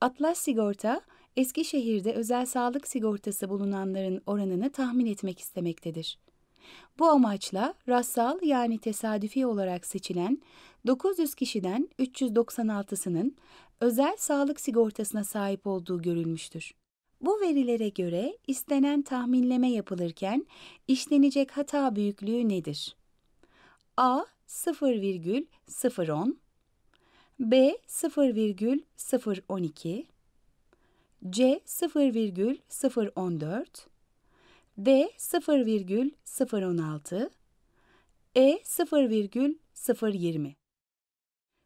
Atlas Sigorta, Eskişehir'de özel sağlık sigortası bulunanların oranını tahmin etmek istemektedir. Bu amaçla rastsal yani tesadüfi olarak seçilen 900 kişiden 396'sının özel sağlık sigortasına sahip olduğu görülmüştür. Bu verilere göre istenen tahminleme yapılırken işlenecek hata büyüklüğü nedir? A 0,010 B 0,012, C 0,014, D 0,016, E 0,020.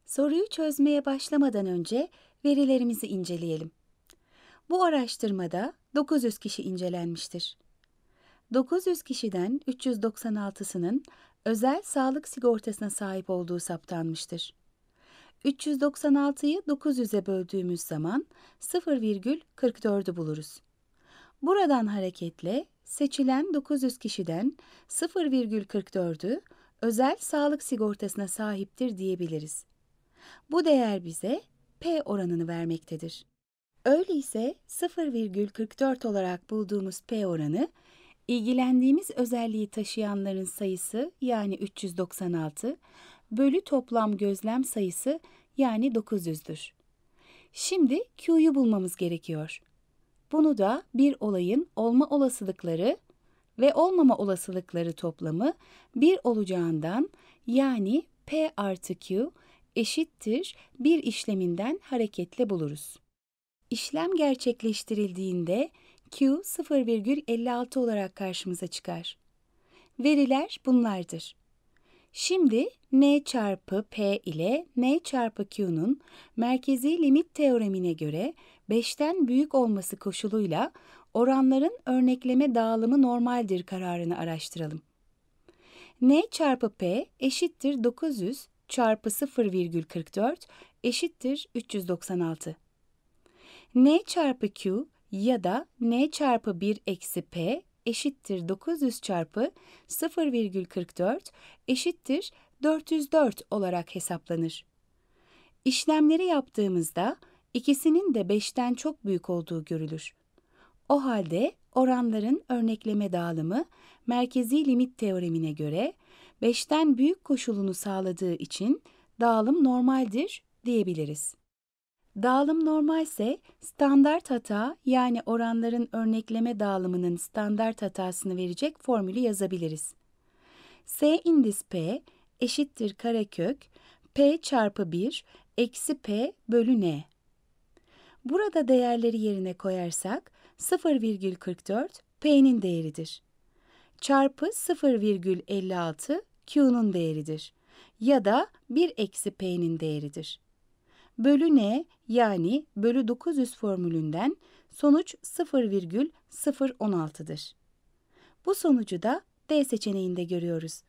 Soruyu çözmeye başlamadan önce verilerimizi inceleyelim. Bu araştırmada 900 kişi incelenmiştir. 900 kişiden 396'sının özel sağlık sigortasına sahip olduğu saptanmıştır. 396'yı 900'e böldüğümüz zaman 0,44'ü buluruz. Buradan hareketle seçilen 900 kişiden 0,44'ü özel sağlık sigortasına sahiptir diyebiliriz. Bu değer bize P oranını vermektedir. Öyleyse 0,44 olarak bulduğumuz P oranı İlgilendiğimiz özelliği taşıyanların sayısı yani 396 bölü toplam gözlem sayısı yani 900'dür. Şimdi Q'yu bulmamız gerekiyor. Bunu da bir olayın olma olasılıkları ve olmama olasılıkları toplamı bir olacağından yani P artı Q eşittir bir işleminden hareketle buluruz. İşlem gerçekleştirildiğinde Q 0,56 olarak karşımıza çıkar. Veriler bunlardır. Şimdi n çarpı p ile n çarpı q'nun merkezi limit teoremine göre 5'ten büyük olması koşuluyla oranların örnekleme dağılımı normaldir kararını araştıralım. n çarpı p eşittir 900 çarpı 0,44 eşittir 396. n çarpı q ya da n çarpı 1 eksi p eşittir 900 çarpı 0,44 eşittir 404 olarak hesaplanır. İşlemleri yaptığımızda ikisinin de 5'ten çok büyük olduğu görülür. O halde oranların örnekleme dağılımı merkezi limit teoremine göre 5'ten büyük koşulunu sağladığı için dağılım normaldir diyebiliriz. Dağılım normal ise standart hata yani oranların örnekleme dağılımının standart hatasını verecek formülü yazabiliriz. S indis P eşittir karekök P çarpı 1 eksi P bölü N. Burada değerleri yerine koyarsak 0,44 P'nin değeridir. Çarpı 0,56 Q'nun değeridir. Ya da 1 eksi P'nin değeridir bölü n yani bölü 900 formülünden sonuç 0,016'dır. Bu sonucu da D seçeneğinde görüyoruz.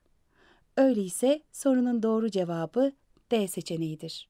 Öyleyse sorunun doğru cevabı D seçeneğidir.